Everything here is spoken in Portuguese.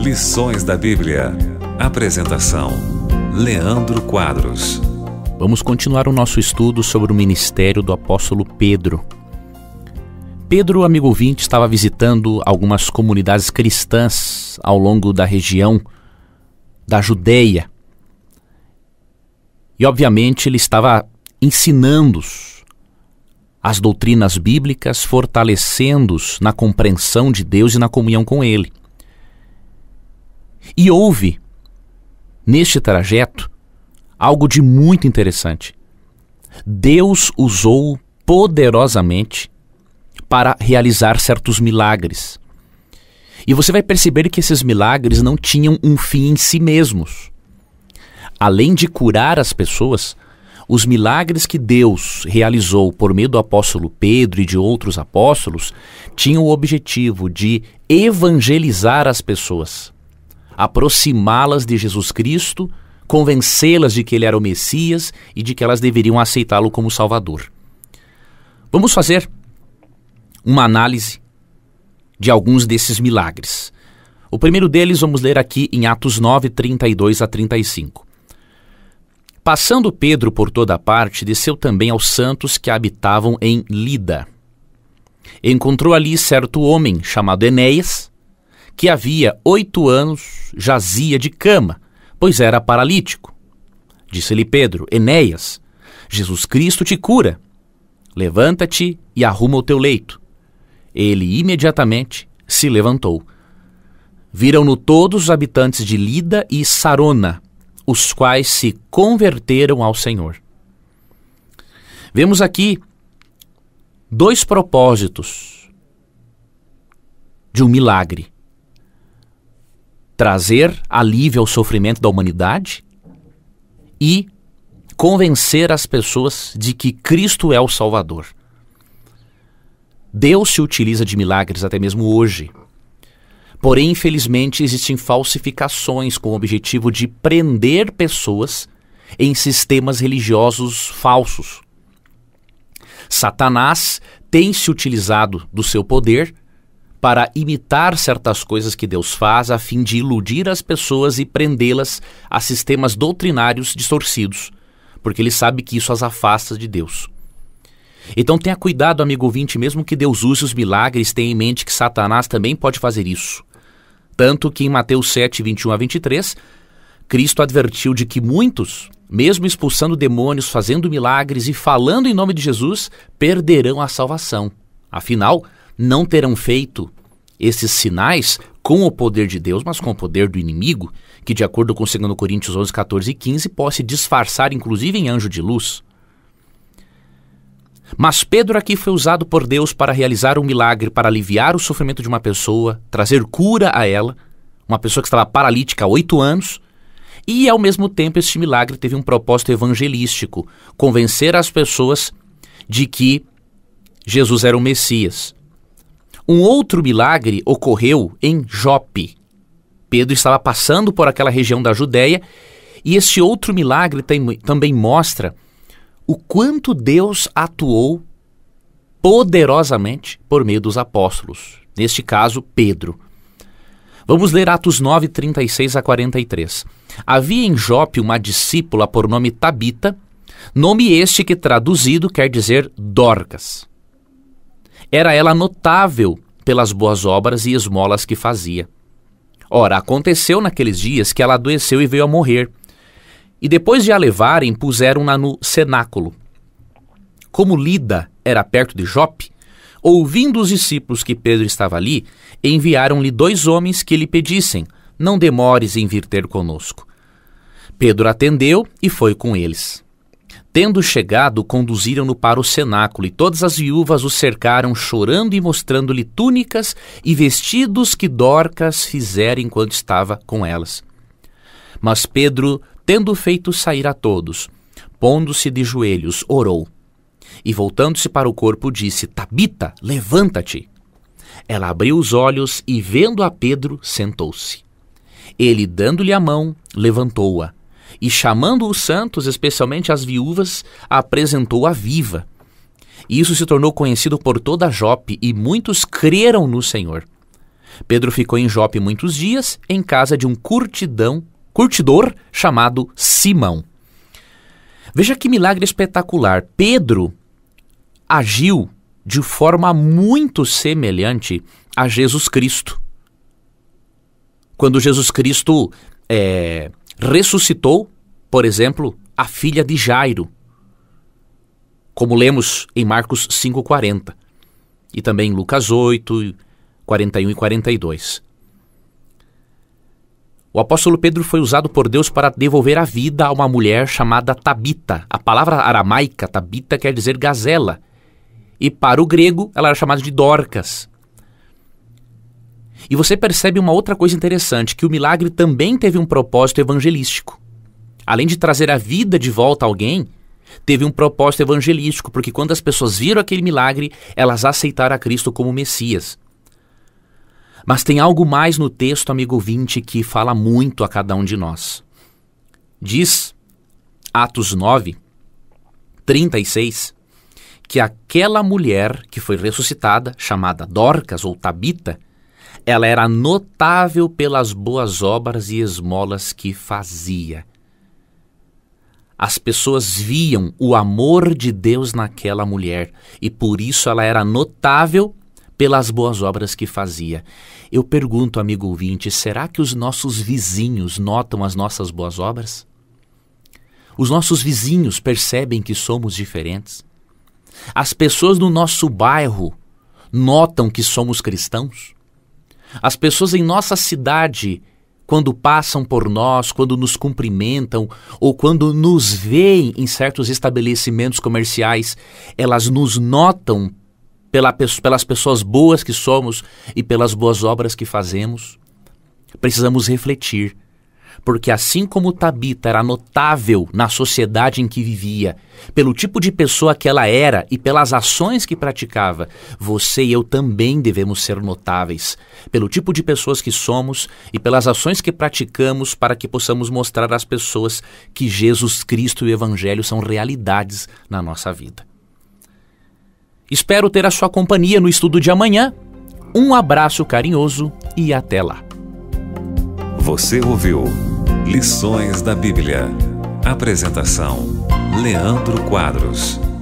Lições da Bíblia. Apresentação: Leandro Quadros. Vamos continuar o nosso estudo sobre o ministério do apóstolo Pedro. Pedro, amigo ouvinte, estava visitando algumas comunidades cristãs ao longo da região da Judéia. E, obviamente, ele estava ensinando-os as doutrinas bíblicas, fortalecendo-os na compreensão de Deus e na comunhão com Ele. E houve, neste trajeto, algo de muito interessante. Deus usou poderosamente para realizar certos milagres. E você vai perceber que esses milagres não tinham um fim em si mesmos. Além de curar as pessoas, os milagres que Deus realizou por meio do apóstolo Pedro e de outros apóstolos tinham o objetivo de evangelizar as pessoas, aproximá-las de Jesus Cristo, convencê-las de que ele era o Messias e de que elas deveriam aceitá-lo como Salvador. Vamos fazer uma análise de alguns desses milagres. O primeiro deles vamos ler aqui em Atos 9, 32 a 35. Passando Pedro por toda parte, desceu também aos santos que habitavam em Lida. Encontrou ali certo homem chamado Enéas, que havia oito anos jazia de cama, pois era paralítico. Disse-lhe Pedro: Enéas, Jesus Cristo te cura. Levanta-te e arruma o teu leito. Ele imediatamente se levantou. Viram-no todos os habitantes de Lida e Sarona, os quais se converteram ao Senhor. Vemos aqui dois propósitos de um milagre: trazer alívio ao sofrimento da humanidade e convencer as pessoas de que Cristo é o Salvador. Deus se utiliza de milagres até mesmo hoje Porém, infelizmente, existem falsificações com o objetivo de prender pessoas em sistemas religiosos falsos. Satanás tem se utilizado do seu poder para imitar certas coisas que Deus faz a fim de iludir as pessoas e prendê-las a sistemas doutrinários distorcidos, porque ele sabe que isso as afasta de Deus. Então tenha cuidado, amigo ouvinte, mesmo que Deus use os milagres, tenha em mente que Satanás também pode fazer isso. Tanto que em Mateus 7, 21 a 23, Cristo advertiu de que muitos, mesmo expulsando demônios, fazendo milagres e falando em nome de Jesus, perderão a salvação. Afinal, não terão feito esses sinais com o poder de Deus, mas com o poder do inimigo, que, de acordo com 2 Coríntios 11, 14 e 15, pode se disfarçar inclusive em anjo de luz. Mas Pedro aqui foi usado por Deus para realizar um milagre para aliviar o sofrimento de uma pessoa, trazer cura a ela, uma pessoa que estava paralítica há oito anos, e ao mesmo tempo este milagre teve um propósito evangelístico convencer as pessoas de que Jesus era o Messias. Um outro milagre ocorreu em Jope. Pedro estava passando por aquela região da Judéia e esse outro milagre tem, também mostra o quanto Deus atuou poderosamente por meio dos apóstolos, neste caso, Pedro. Vamos ler Atos 9, 36 a 43. Havia em Jope uma discípula por nome Tabita, nome este que traduzido quer dizer Dorcas. Era ela notável pelas boas obras e esmolas que fazia. Ora, aconteceu naqueles dias que ela adoeceu e veio a morrer. E depois de a levarem, puseram-na no cenáculo. Como Lida era perto de Jope, ouvindo os discípulos que Pedro estava ali, enviaram-lhe dois homens que lhe pedissem: Não demores em vir ter conosco. Pedro atendeu e foi com eles. Tendo chegado, conduziram-no para o cenáculo, e todas as viúvas o cercaram, chorando e mostrando-lhe túnicas e vestidos que Dorcas fizera enquanto estava com elas. Mas Pedro Tendo feito sair a todos, pondo-se de joelhos, orou. E voltando-se para o corpo, disse: Tabita, levanta-te. Ela abriu os olhos e, vendo a Pedro, sentou-se. Ele, dando-lhe a mão, levantou-a e, chamando os santos, especialmente as viúvas, apresentou-a viva. Isso se tornou conhecido por toda Jope e muitos creram no Senhor. Pedro ficou em Jope muitos dias, em casa de um curtidão curtidor chamado Simão. Veja que milagre espetacular. Pedro agiu de forma muito semelhante a Jesus Cristo. Quando Jesus Cristo é, ressuscitou, por exemplo, a filha de Jairo, como lemos em Marcos 5,40 e também em Lucas 8, 41 e 42. O apóstolo Pedro foi usado por Deus para devolver a vida a uma mulher chamada Tabita. A palavra aramaica Tabita quer dizer gazela. E para o grego, ela era chamada de Dorcas. E você percebe uma outra coisa interessante, que o milagre também teve um propósito evangelístico. Além de trazer a vida de volta a alguém, teve um propósito evangelístico, porque quando as pessoas viram aquele milagre, elas aceitaram a Cristo como Messias. Mas tem algo mais no texto, amigo ouvinte, que fala muito a cada um de nós. Diz Atos 9, 36, que aquela mulher que foi ressuscitada, chamada Dorcas ou Tabita, ela era notável pelas boas obras e esmolas que fazia. As pessoas viam o amor de Deus naquela mulher e por isso ela era notável pelas boas obras que fazia. Eu pergunto, amigo ouvinte, será que os nossos vizinhos notam as nossas boas obras? Os nossos vizinhos percebem que somos diferentes? As pessoas no nosso bairro notam que somos cristãos? As pessoas em nossa cidade, quando passam por nós, quando nos cumprimentam ou quando nos veem em certos estabelecimentos comerciais, elas nos notam pela, pelas pessoas boas que somos e pelas boas obras que fazemos? Precisamos refletir, porque assim como Tabita era notável na sociedade em que vivia, pelo tipo de pessoa que ela era e pelas ações que praticava, você e eu também devemos ser notáveis, pelo tipo de pessoas que somos e pelas ações que praticamos, para que possamos mostrar às pessoas que Jesus Cristo e o Evangelho são realidades na nossa vida. Espero ter a sua companhia no estudo de amanhã. Um abraço carinhoso e até lá. Você ouviu Lições da Bíblia. Apresentação: Leandro Quadros.